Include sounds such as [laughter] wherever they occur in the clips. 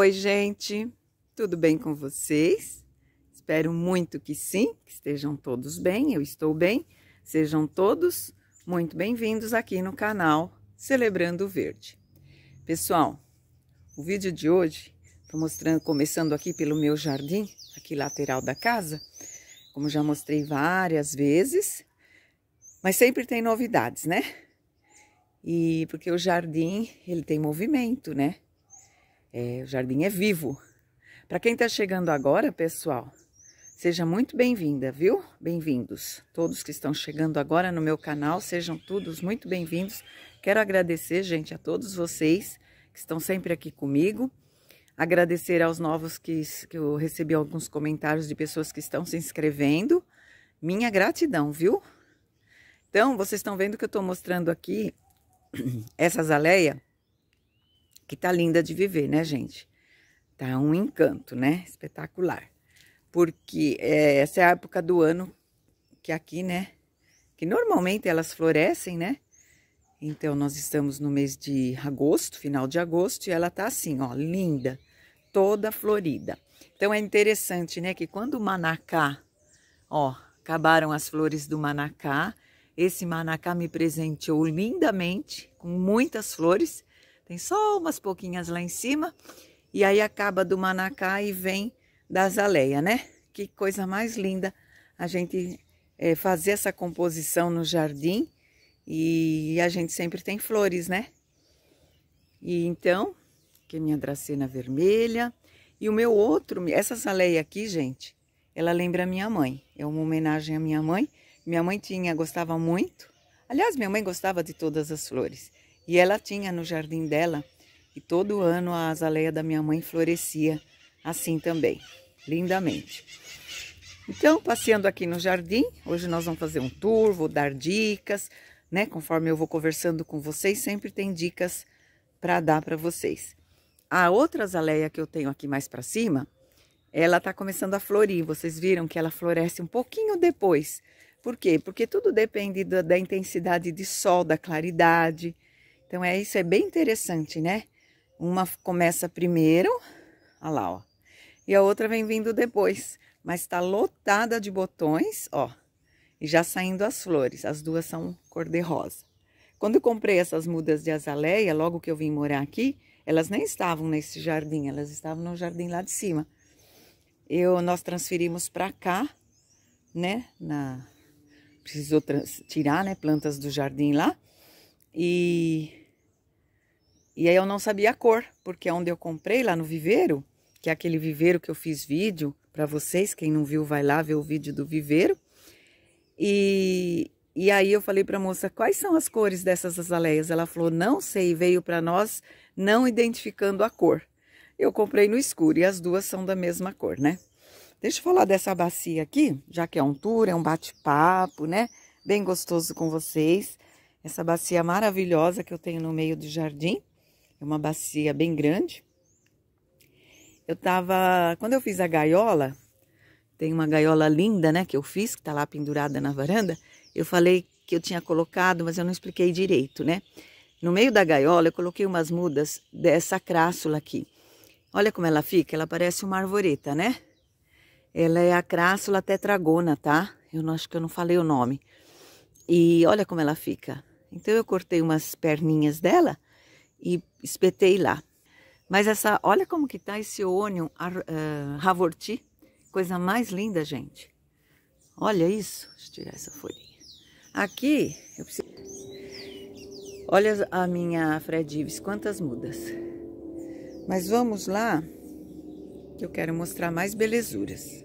Oi, gente, tudo bem com vocês? Espero muito que sim, que estejam todos bem, eu estou bem. Sejam todos muito bem-vindos aqui no canal Celebrando o Verde. Pessoal, o vídeo de hoje, estou mostrando, começando aqui pelo meu jardim, aqui lateral da casa, como já mostrei várias vezes, mas sempre tem novidades, né? E porque o jardim, ele tem movimento, né? É, o jardim é vivo. Para quem está chegando agora, pessoal, seja muito bem-vinda, viu? Bem-vindos. Todos que estão chegando agora no meu canal, sejam todos muito bem-vindos. Quero agradecer, gente, a todos vocês que estão sempre aqui comigo. Agradecer aos novos que, que eu recebi alguns comentários de pessoas que estão se inscrevendo. Minha gratidão, viu? Então, vocês estão vendo que eu estou mostrando aqui [clears throat] essa azaleia que tá linda de viver, né, gente? Tá um encanto, né? Espetacular. Porque é, essa é a época do ano que aqui, né? Que normalmente elas florescem, né? Então, nós estamos no mês de agosto, final de agosto, e ela tá assim, ó, linda, toda florida. Então, é interessante, né, que quando o manacá, ó, acabaram as flores do manacá, esse manacá me presenteou lindamente, com muitas flores, tem só umas pouquinhas lá em cima. E aí acaba do Manacá e vem da azaleia, né? Que coisa mais linda a gente é, fazer essa composição no jardim. E a gente sempre tem flores, né? E então, que é minha dracena vermelha. E o meu outro, essa azaleia aqui, gente, ela lembra a minha mãe. É uma homenagem à minha mãe. Minha mãe tinha, gostava muito. Aliás, minha mãe gostava de todas as flores. E ela tinha no jardim dela, e todo ano a azaleia da minha mãe florescia assim também, lindamente. Então, passeando aqui no jardim, hoje nós vamos fazer um tour, vou dar dicas, né? Conforme eu vou conversando com vocês, sempre tem dicas para dar para vocês. A outra azaleia que eu tenho aqui mais para cima, ela está começando a florir. Vocês viram que ela floresce um pouquinho depois. Por quê? Porque tudo depende da, da intensidade de sol, da claridade, então, é isso é bem interessante, né? Uma começa primeiro, olha lá, ó. E a outra vem vindo depois, mas tá lotada de botões, ó. E já saindo as flores, as duas são cor de rosa. Quando eu comprei essas mudas de azaleia, logo que eu vim morar aqui, elas nem estavam nesse jardim, elas estavam no jardim lá de cima. Eu, nós transferimos para cá, né, na, precisou tirar, né, plantas do jardim lá, e e aí eu não sabia a cor, porque é onde eu comprei, lá no viveiro, que é aquele viveiro que eu fiz vídeo para vocês, quem não viu vai lá ver o vídeo do viveiro. E, e aí eu falei para a moça, quais são as cores dessas azaleias? Ela falou, não sei, veio para nós não identificando a cor. Eu comprei no escuro e as duas são da mesma cor, né? Deixa eu falar dessa bacia aqui, já que é um tour, é um bate-papo, né? Bem gostoso com vocês. Essa bacia maravilhosa que eu tenho no meio do jardim. É uma bacia bem grande. Eu tava, quando eu fiz a gaiola, tem uma gaiola linda, né, que eu fiz, que tá lá pendurada na varanda, eu falei que eu tinha colocado, mas eu não expliquei direito, né? No meio da gaiola eu coloquei umas mudas dessa crássula aqui. Olha como ela fica, ela parece uma arvoreta, né? Ela é a crássula tetragona, tá? Eu não acho que eu não falei o nome. E olha como ela fica. Então eu cortei umas perninhas dela e espetei lá. Mas essa, olha como que tá esse onion uh, eh, ravorti, coisa mais linda, gente. Olha isso, deixa eu tirar essa folhinha. Aqui, eu preciso... Olha a minha Fredives, quantas mudas. Mas vamos lá, que eu quero mostrar mais belezuras.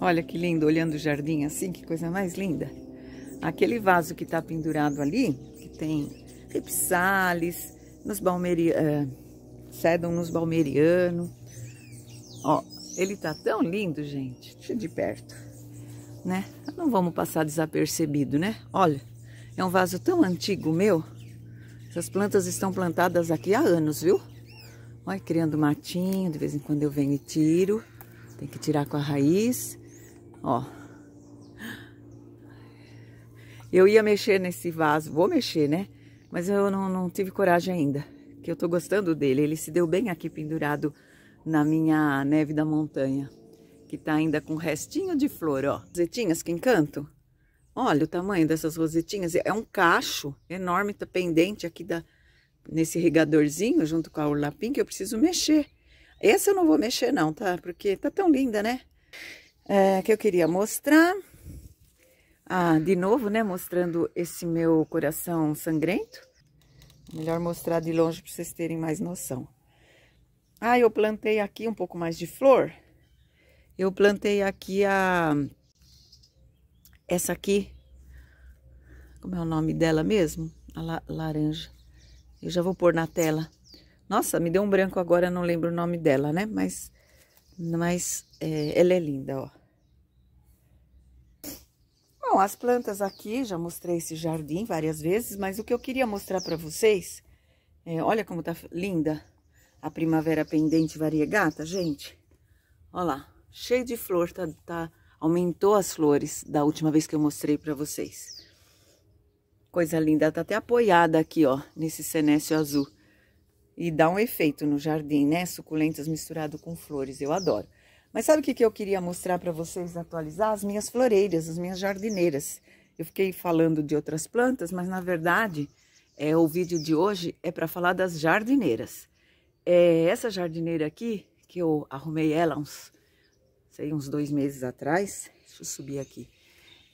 Olha que lindo, olhando o jardim assim, que coisa mais linda. Aquele vaso que está pendurado ali, que tem ripsales, nos Balmerianos, é, cedam nos Balmerianos. Ó, ele tá tão lindo, gente. Deixa de perto, né? Não vamos passar desapercebido, né? Olha, é um vaso tão antigo meu. Essas plantas estão plantadas aqui há anos, viu? Olha, criando matinho, de vez em quando eu venho e tiro. Tem que tirar com a raiz. Ó. Eu ia mexer nesse vaso, vou mexer, né? mas eu não, não tive coragem ainda, que eu tô gostando dele. Ele se deu bem aqui pendurado na minha neve da montanha, que tá ainda com restinho de flor, ó. Rosetinhas que encanto. Olha o tamanho dessas rosetinhas, é um cacho enorme, tá pendente aqui da, nesse regadorzinho, junto com a urlapim, que eu preciso mexer. Essa eu não vou mexer não, tá? Porque tá tão linda, né? É, que eu queria mostrar. Ah, de novo, né, mostrando esse meu coração sangrento. Melhor mostrar de longe para vocês terem mais noção. Ah, eu plantei aqui um pouco mais de flor. Eu plantei aqui a... Essa aqui. Como é o nome dela mesmo? A la laranja. Eu já vou pôr na tela. Nossa, me deu um branco agora, não lembro o nome dela, né? Mas, mas é, ela é linda, ó. Bom, as plantas aqui, já mostrei esse jardim várias vezes, mas o que eu queria mostrar para vocês, é, olha como tá linda a primavera pendente variegata, gente. Olha lá, cheio de flor, tá, tá aumentou as flores da última vez que eu mostrei para vocês. Coisa linda, tá até apoiada aqui, ó, nesse senécio azul. E dá um efeito no jardim, né? Suculentas misturado com flores, eu adoro. Mas sabe o que, que eu queria mostrar para vocês atualizar? As minhas floreiras, as minhas jardineiras. Eu fiquei falando de outras plantas, mas na verdade é, o vídeo de hoje é para falar das jardineiras. É, essa jardineira aqui, que eu arrumei ela uns, sei, uns dois meses atrás. Deixa eu subir aqui.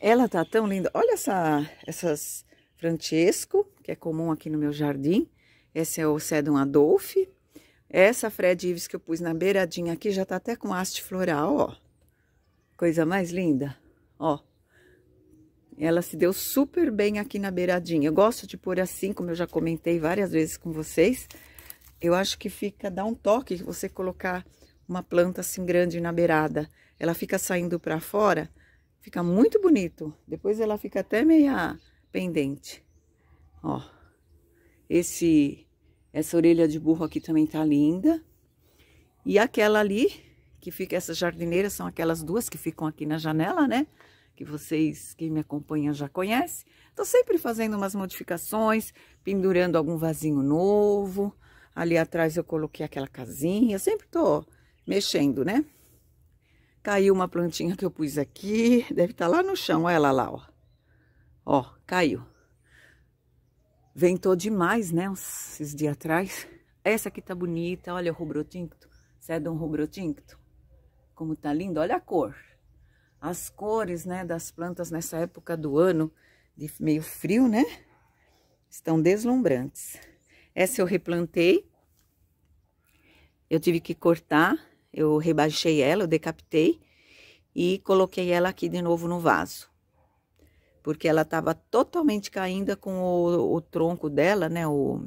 Ela tá tão linda. Olha essa, essas Francesco, que é comum aqui no meu jardim. Esse é o Sedum Adolfi. Essa Fred Ives que eu pus na beiradinha aqui já tá até com haste floral, ó. Coisa mais linda, ó. Ela se deu super bem aqui na beiradinha. Eu gosto de pôr assim, como eu já comentei várias vezes com vocês. Eu acho que fica, dá um toque você colocar uma planta assim grande na beirada. Ela fica saindo para fora, fica muito bonito. Depois ela fica até meia pendente. Ó, esse essa orelha de burro aqui também tá linda. E aquela ali, que fica, essas jardineiras são aquelas duas que ficam aqui na janela, né? Que vocês, que me acompanham já conhecem. Tô sempre fazendo umas modificações, pendurando algum vasinho novo. Ali atrás eu coloquei aquela casinha, eu sempre tô mexendo, né? Caiu uma plantinha que eu pus aqui, deve estar tá lá no chão, olha ela lá, ó. Ó, caiu. Ventou demais, né? Esses dias atrás. Essa aqui tá bonita. Olha o rubro tinto. É um rubro tinto. Como tá lindo. Olha a cor. As cores, né, das plantas nessa época do ano, de meio frio, né? Estão deslumbrantes. Essa eu replantei. Eu tive que cortar. Eu rebaixei ela, eu decapitei. E coloquei ela aqui de novo no vaso porque ela estava totalmente caída com o, o, tronco dela, né, o,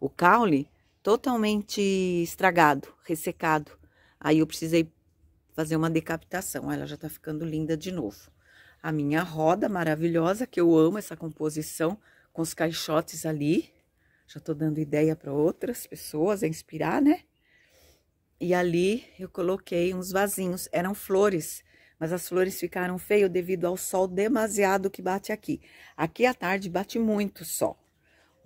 o caule, totalmente estragado, ressecado. Aí eu precisei fazer uma decapitação. Ela já está ficando linda de novo. A minha roda maravilhosa, que eu amo essa composição, com os caixotes ali. Já estou dando ideia para outras pessoas, a inspirar, né? E ali eu coloquei uns vasinhos, eram flores mas as flores ficaram feias devido ao sol demasiado que bate aqui. Aqui à tarde bate muito sol.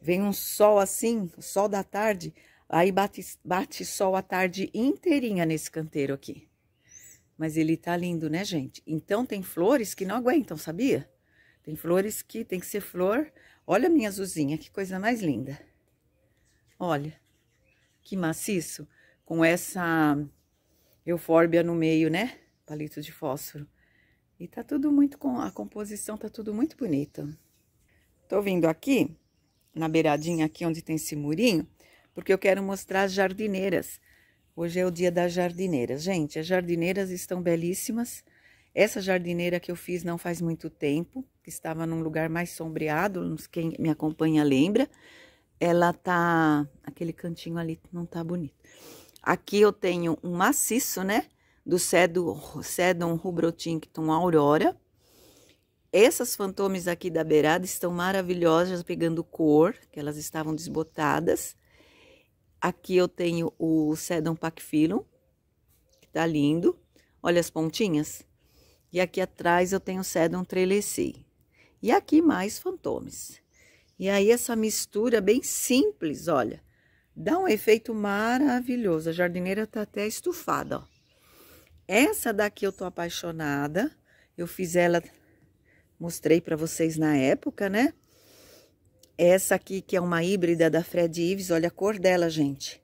Vem um sol assim, sol da tarde, aí bate, bate sol a tarde inteirinha nesse canteiro aqui. Mas ele tá lindo, né, gente? Então tem flores que não aguentam, sabia? Tem flores que tem que ser flor. Olha a minha azulzinha, que coisa mais linda. Olha, que maciço, com essa eufórbia no meio, né? palito de fósforo. E tá tudo muito com a composição tá tudo muito bonito Tô vindo aqui na beiradinha aqui onde tem esse murinho, porque eu quero mostrar as jardineiras. Hoje é o dia das jardineiras. Gente, as jardineiras estão belíssimas. Essa jardineira que eu fiz não faz muito tempo, que estava num lugar mais sombreado, quem me acompanha lembra. Ela tá aquele cantinho ali não tá bonito. Aqui eu tenho um maciço, né? do Sedon rubrotinctum Aurora. Essas fantomes aqui da beirada estão maravilhosas, pegando cor, que elas estavam desbotadas. Aqui eu tenho o Sedon Pacfilum, que tá lindo. Olha as pontinhas. E aqui atrás eu tenho o Sedon Trelessi. E aqui mais fantomes. E aí essa mistura bem simples, olha. Dá um efeito maravilhoso. A jardineira tá até estufada, ó. Essa daqui eu tô apaixonada. Eu fiz ela, mostrei para vocês na época, né? Essa aqui que é uma híbrida da Fred Ives, olha a cor dela, gente.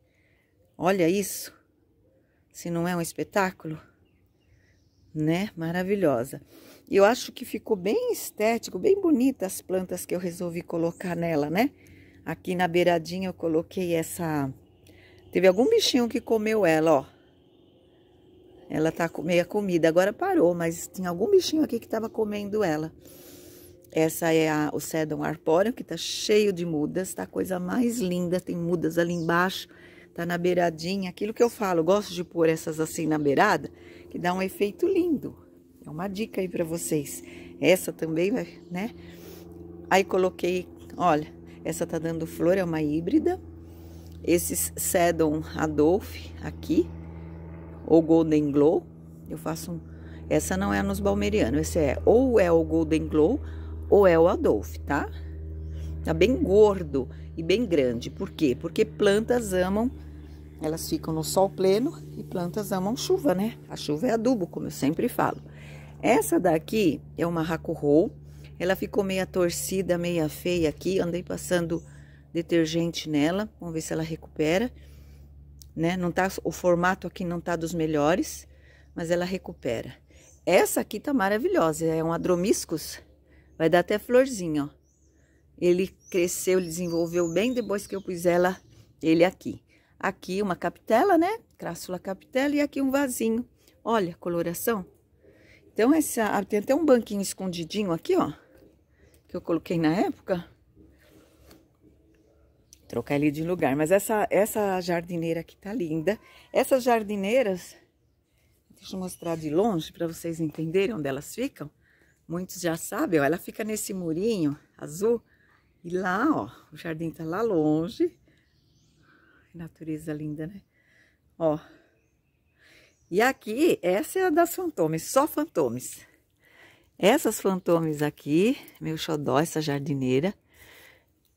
Olha isso. Se não é um espetáculo, né? Maravilhosa. E eu acho que ficou bem estético, bem bonita as plantas que eu resolvi colocar nela, né? Aqui na beiradinha eu coloquei essa... Teve algum bichinho que comeu ela, ó. Ela tá meia comida, agora parou, mas tinha algum bichinho aqui que estava comendo ela. Essa é a, o Sedum Arpório, que tá cheio de mudas, tá a coisa mais linda, tem mudas ali embaixo, tá na beiradinha. Aquilo que eu falo, gosto de pôr essas assim na beirada, que dá um efeito lindo. É uma dica aí para vocês. Essa também vai, né? Aí coloquei, olha, essa tá dando flor, é uma híbrida. Esses Sedum Adolf aqui, ou Golden Glow. Eu faço Essa não é nos balmerianos. esse é ou é o Golden Glow ou é o Adolf, tá? Tá bem gordo e bem grande. Por quê? Porque plantas amam, elas ficam no sol pleno e plantas amam chuva, né? A chuva é adubo, como eu sempre falo. Essa daqui é uma Hakuhou. Ela ficou meia torcida, meia feia aqui. Andei passando detergente nela. Vamos ver se ela recupera né? Não tá, o formato aqui não tá dos melhores, mas ela recupera. Essa aqui tá maravilhosa, é um adromiscus, vai dar até florzinho ó. Ele cresceu, ele desenvolveu bem depois que eu pus ela, ele aqui. Aqui uma capitela, né? Crássula capitela e aqui um vasinho. Olha a coloração. Então, essa, tem até um banquinho escondidinho aqui, ó, que eu coloquei na época trocar ele de lugar. Mas essa, essa jardineira aqui tá linda. Essas jardineiras, deixa eu mostrar de longe para vocês entenderem onde elas ficam. Muitos já sabem, ó, ela fica nesse murinho azul. E lá, ó, o jardim tá lá longe. Natureza linda, né? Ó. E aqui, essa é a das fantomes, só fantomes. Essas fantomes aqui, meu xodó, essa jardineira,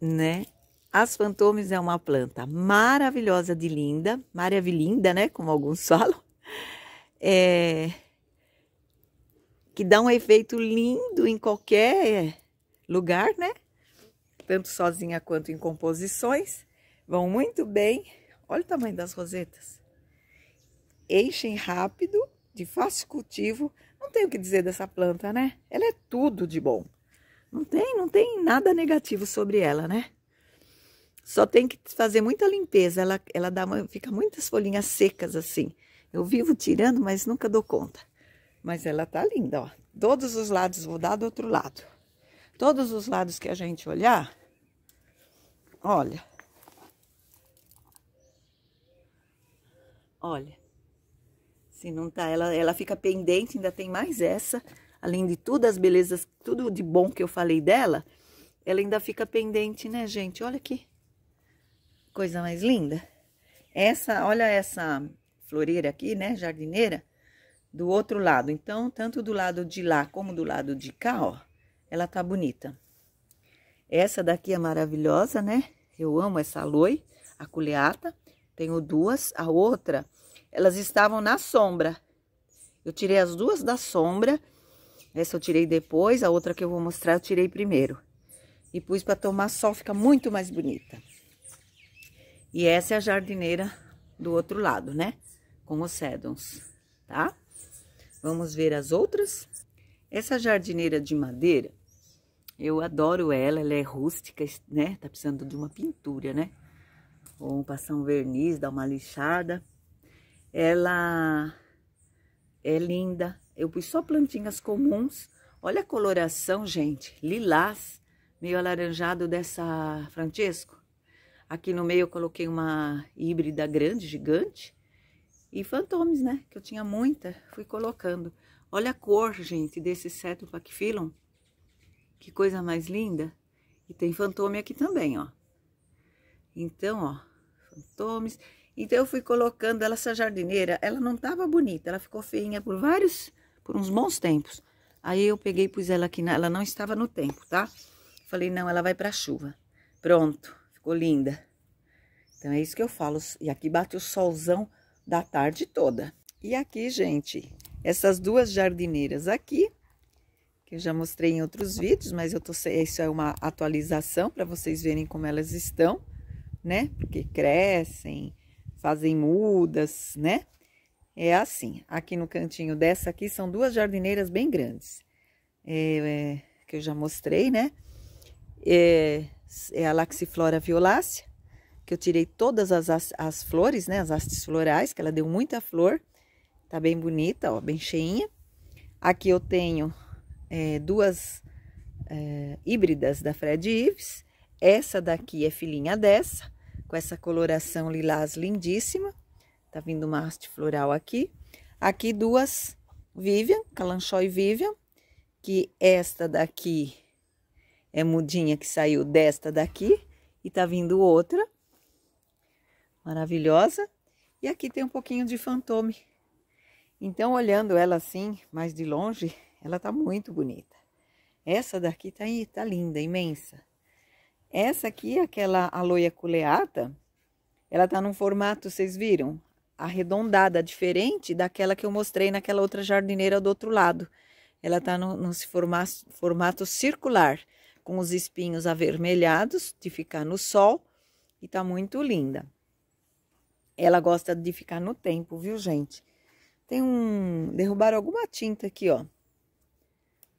né? As Fantomes é uma planta maravilhosa de linda, maravilinda, né? Como alguns [laughs] falam. É, que dá um efeito lindo em qualquer lugar, né? Tanto sozinha quanto em composições. Vão muito bem. Olha o tamanho das rosetas. Enchem rápido, de fácil cultivo. Não tem o que dizer dessa planta, né? Ela é tudo de bom. Não tem, não tem nada negativo sobre ela, né? Só tem que fazer muita limpeza, ela, ela dá uma, fica muitas folhinhas secas assim. Eu vivo tirando, mas nunca dou conta. Mas ela tá linda, ó. Todos os lados, vou dar do outro lado. Todos os lados que a gente olhar, olha. Olha. Se não tá, ela, ela fica pendente, ainda tem mais essa. Além de tudo, as belezas, tudo de bom que eu falei dela, ela ainda fica pendente, né, gente? Olha aqui. Coisa mais linda. Essa, olha essa floreira aqui, né, jardineira, do outro lado. Então, tanto do lado de lá como do lado de cá, ó, ela tá bonita. Essa daqui é maravilhosa, né? Eu amo essa aloe, a culeata. Tenho duas, a outra, elas estavam na sombra. Eu tirei as duas da sombra. Essa eu tirei depois, a outra que eu vou mostrar eu tirei primeiro. E pus para tomar sol, fica muito mais bonita. E essa é a jardineira do outro lado, né? Com os sedons, tá? Vamos ver as outras. Essa jardineira de madeira, eu adoro ela, ela é rústica, né? Tá precisando de uma pintura, né? Ou passar um verniz, dar uma lixada. Ela é linda. Eu pus só plantinhas comuns. Olha a coloração, gente, lilás, meio alaranjado dessa Francesco. Aqui no meio eu coloquei uma híbrida grande, gigante. E fantomes, né? Que eu tinha muita, fui colocando. Olha a cor, gente, desse Ceto Pacfilon. Que coisa mais linda. E tem fantome aqui também, ó. Então, ó, fantomes. Então, eu fui colocando ela, essa jardineira, ela não tava bonita, ela ficou feinha por vários, por uns bons tempos. Aí, eu peguei e pus ela aqui, na, ela não estava no tempo, tá? Falei, não, ela vai pra chuva. Pronto. Ficou linda. Então, é isso que eu falo. E aqui bate o solzão da tarde toda. E aqui, gente, essas duas jardineiras aqui, que eu já mostrei em outros vídeos, mas eu tô, isso é uma atualização para vocês verem como elas estão, né? Porque crescem, fazem mudas, né? É assim, aqui no cantinho dessa aqui são duas jardineiras bem grandes, é, é, que eu já mostrei, né? É, é a Laxiflora violácea que eu tirei todas as, as, as flores, né? As hastes florais, que ela deu muita flor. Tá bem bonita, ó, bem cheinha. Aqui eu tenho é, duas é, híbridas da Fred Ives. Essa daqui é filhinha dessa, com essa coloração lilás lindíssima. Tá vindo uma haste floral aqui. Aqui duas Vivian, Calanchoy Vivian, que esta daqui é mudinha que saiu desta daqui e tá vindo outra. Maravilhosa. E aqui tem um pouquinho de fantome. Então, olhando ela assim, mais de longe, ela tá muito bonita. Essa daqui tá, tá linda, imensa. Essa aqui, aquela aloia culeata, ela tá num formato, vocês viram? Arredondada, diferente daquela que eu mostrei naquela outra jardineira do outro lado. Ela tá no, formato, formato circular com os espinhos avermelhados de ficar no sol e tá muito linda. Ela gosta de ficar no tempo, viu, gente? Tem um. Derrubaram alguma tinta aqui, ó.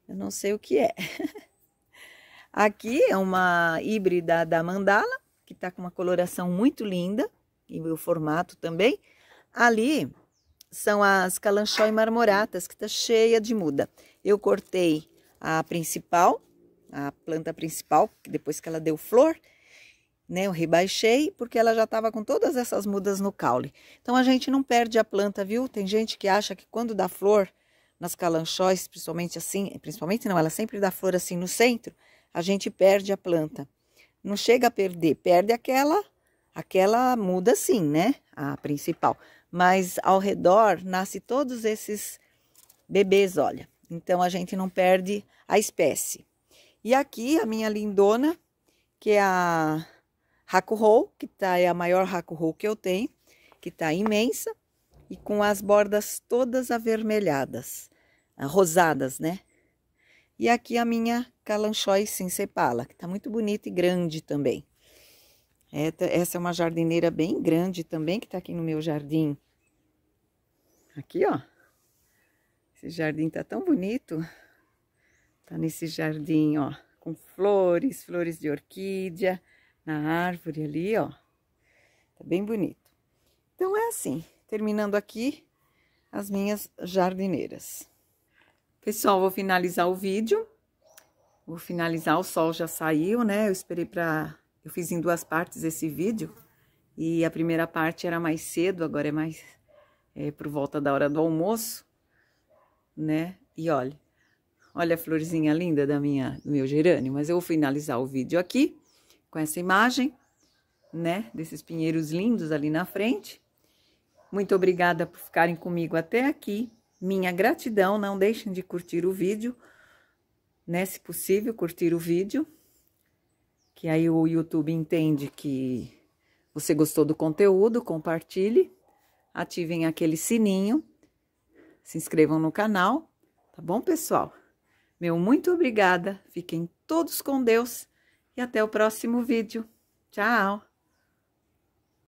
Eu não sei o que é. [laughs] aqui é uma híbrida da mandala, que tá com uma coloração muito linda, e o formato também. Ali são as calanchó e marmoratas, que tá cheia de muda. Eu cortei a principal, a planta principal, depois que ela deu flor, né? Eu rebaixei porque ela já estava com todas essas mudas no caule. Então a gente não perde a planta, viu? Tem gente que acha que quando dá flor nas calanchóis, principalmente assim, principalmente não, ela sempre dá flor assim no centro, a gente perde a planta. Não chega a perder, perde aquela aquela muda sim, né? A principal. Mas ao redor nasce todos esses bebês, olha. Então a gente não perde a espécie. E aqui a minha lindona, que é a Hakuhou, que tá, é a maior Hakuhou que eu tenho, que está imensa e com as bordas todas avermelhadas, ah, rosadas, né? E aqui a minha Calanchoe Sinsepala, que está muito bonita e grande também. Essa é uma jardineira bem grande também, que está aqui no meu jardim. Aqui, ó. Esse jardim está tão bonito. Tá nesse jardim, ó, com flores, flores de orquídea, na árvore ali, ó. Tá bem bonito. Então é assim, terminando aqui as minhas jardineiras. Pessoal, vou finalizar o vídeo. Vou finalizar, o sol já saiu, né? Eu esperei para Eu fiz em duas partes esse vídeo. E a primeira parte era mais cedo, agora é mais... É por volta da hora do almoço, né? E olha, Olha a florzinha linda da minha, do meu gerânio. Mas eu vou finalizar o vídeo aqui com essa imagem, né? Desses pinheiros lindos ali na frente. Muito obrigada por ficarem comigo até aqui. Minha gratidão. Não deixem de curtir o vídeo, né? Se possível, curtir o vídeo. Que aí o YouTube entende que você gostou do conteúdo, compartilhe, ativem aquele sininho, se inscrevam no canal, tá bom, pessoal? Meu muito obrigada, fiquem todos com Deus e até o próximo vídeo. Tchau!